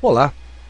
Olá,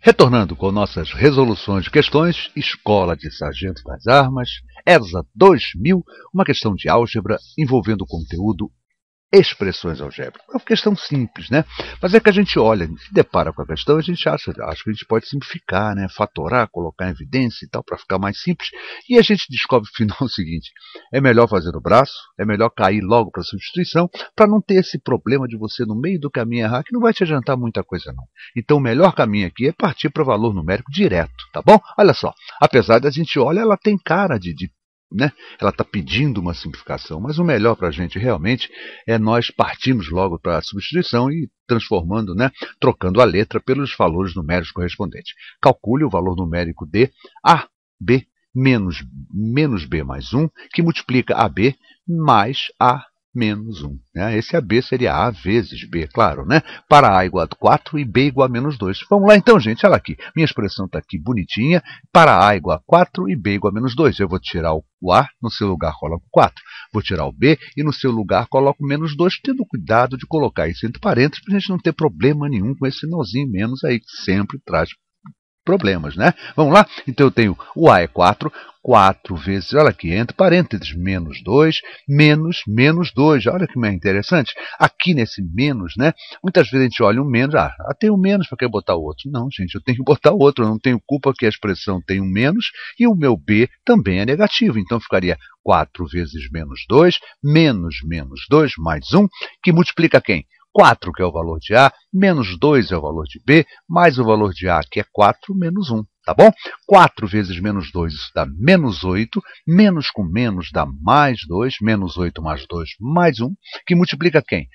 Retornando com nossas resoluções de questões, Escola de Sargento das Armas, ESA 2000, uma questão de álgebra envolvendo conteúdo expressões algébricas. É uma questão simples, né? Mas é que a gente olha, se depara com a questão, a gente acha, acha que a gente pode simplificar, né? fatorar, colocar em evidência e tal, para ficar mais simples. E a gente descobre final o seguinte: é melhor fazer no braço, é melhor cair logo para a substituição, para não ter esse problema de você no meio do caminho errar, que não vai te adiantar muita coisa, não. Então o melhor caminho aqui é partir para o valor numérico direto, tá bom? Olha só, apesar da gente olha, ela tem cara de, de né? ela está pedindo uma simplificação, mas o melhor para a gente realmente é nós partirmos logo para a substituição e transformando, né? trocando a letra pelos valores numéricos correspondentes. Calcule o valor numérico de A, B, menos, menos B mais 1, que multiplica AB mais A menos 1. Né? Esse AB é seria A vezes B, claro, né? Para A igual a 4 e B igual a menos 2. Vamos lá então, gente, olha aqui. Minha expressão está aqui bonitinha. Para A igual a 4 e B igual a menos 2. Eu vou tirar o A, no seu lugar coloco 4. Vou tirar o B e no seu lugar coloco menos 2, tendo cuidado de colocar isso entre parênteses para a gente não ter problema nenhum com esse nozinho menos aí, que sempre traz problemas, né? Vamos lá? Então eu tenho o A é 4, 4 vezes, olha aqui, entre parênteses, menos 2, menos, menos 2. Olha que interessante. Aqui nesse menos, né? Muitas vezes a gente olha um menos, ah, ah tem um menos, para que botar o outro? Não, gente, eu tenho que botar o outro, eu não tenho culpa que a expressão tem um menos e o meu B também é negativo. Então ficaria 4 vezes menos 2, menos menos 2, mais 1, que multiplica quem? 4, que é o valor de A, menos 2 é o valor de B, mais o valor de A, que é 4, menos 1. Tá bom? 4 vezes menos 2, isso dá menos 8. Menos com menos dá mais 2. Menos 8 mais 2, mais 1. Que multiplica quem?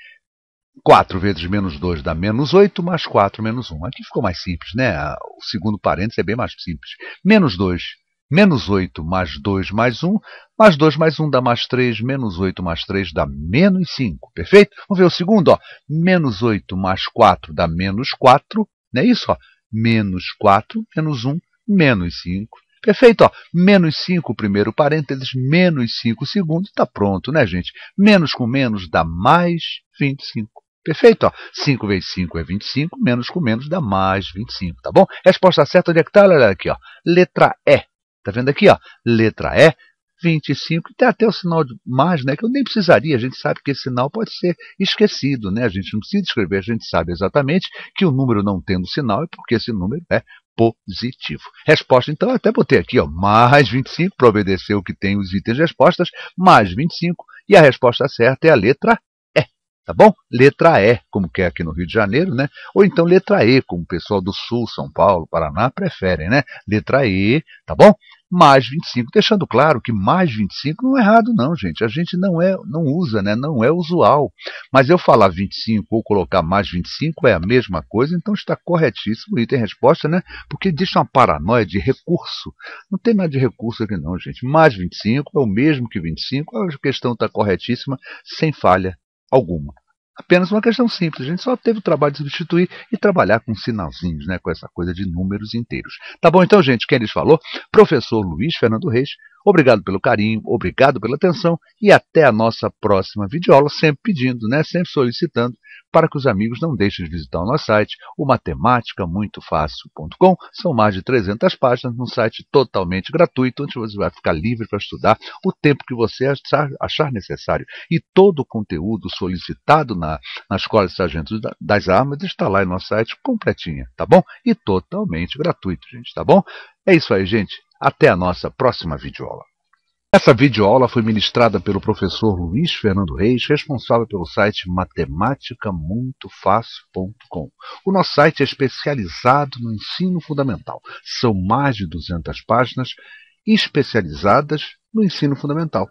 4 vezes menos 2 dá menos 8, mais 4, menos 1. Aqui ficou mais simples, né? O segundo parênteses é bem mais simples. Menos 2, menos 8, mais 2, mais 1, mais 2 mais 1 dá mais 3, menos 8 mais 3 dá menos 5, perfeito? Vamos ver o segundo, ó. menos 8 mais 4 dá menos 4, não é isso? Ó? Menos 4, menos 1, menos 5. Perfeito, ó. menos 5 primeiro parênteses, menos 5 segundo, está pronto, né, gente? Menos com menos dá mais 25. Perfeito? 5 vezes 5 é 25, menos com menos dá mais 25, tá bom? Resposta certa, onde é que está? Olha aqui, ó. letra E. Está vendo aqui? Ó? Letra E, 25, tem até o sinal de mais, né, que eu nem precisaria, a gente sabe que esse sinal pode ser esquecido, né, a gente não precisa escrever, a gente sabe exatamente que o número não tendo sinal é porque esse número é positivo. Resposta, então, até botei aqui, ó, mais 25, para obedecer o que tem os itens de respostas, mais 25, e a resposta certa é a letra E, tá bom? Letra E, como que é aqui no Rio de Janeiro, né? Ou então letra E, como o pessoal do Sul, São Paulo, Paraná preferem, né? Letra E, tá bom? mais 25, deixando claro que mais 25 não é errado não, gente. A gente não é não usa, né? Não é usual. Mas eu falar 25 ou colocar mais 25 é a mesma coisa, então está corretíssimo item resposta, né? Porque deixa uma paranoia de recurso. Não tem nada de recurso aqui não, gente. Mais 25 é o mesmo que 25, a questão está corretíssima, sem falha alguma apenas uma questão simples. A gente só teve o trabalho de substituir e trabalhar com sinalzinhos, né, com essa coisa de números inteiros. Tá bom então, gente, quem lhes falou? Professor Luiz Fernando Reis Obrigado pelo carinho, obrigado pela atenção e até a nossa próxima videoaula, sempre pedindo, né, sempre solicitando para que os amigos não deixem de visitar o nosso site, o matematicamuitofácil.com. São mais de 300 páginas num site totalmente gratuito, onde você vai ficar livre para estudar o tempo que você achar, achar necessário. E todo o conteúdo solicitado na, na Escola de Sargentos das Armas está lá em nosso site completinha, tá bom? E totalmente gratuito, gente, tá bom? É isso aí, gente. Até a nossa próxima videoaula. Essa videoaula foi ministrada pelo professor Luiz Fernando Reis, responsável pelo site matematicamutofácil.com. O nosso site é especializado no ensino fundamental. São mais de 200 páginas especializadas no ensino fundamental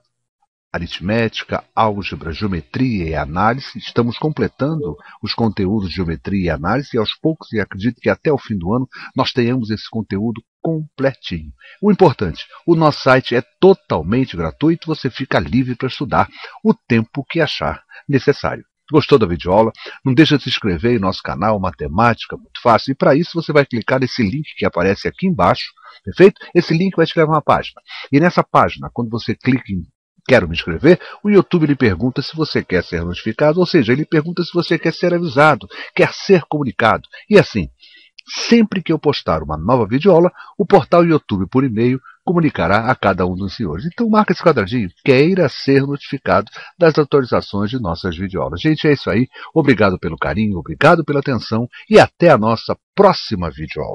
aritmética, álgebra, geometria e análise. Estamos completando os conteúdos de geometria e análise e aos poucos, e acredito que até o fim do ano, nós tenhamos esse conteúdo completinho. O importante, o nosso site é totalmente gratuito, você fica livre para estudar o tempo que achar necessário. Gostou da videoaula? Não deixa de se inscrever em nosso canal Matemática, muito fácil. E para isso você vai clicar nesse link que aparece aqui embaixo, perfeito? Esse link vai te levar a uma página. E nessa página, quando você clica em Quero me inscrever? O YouTube lhe pergunta se você quer ser notificado, ou seja, ele pergunta se você quer ser avisado, quer ser comunicado. E assim, sempre que eu postar uma nova videoaula, o portal YouTube por e-mail comunicará a cada um dos senhores. Então marca esse quadradinho, queira ser notificado das atualizações de nossas videoaulas. Gente, é isso aí. Obrigado pelo carinho, obrigado pela atenção e até a nossa próxima videoaula.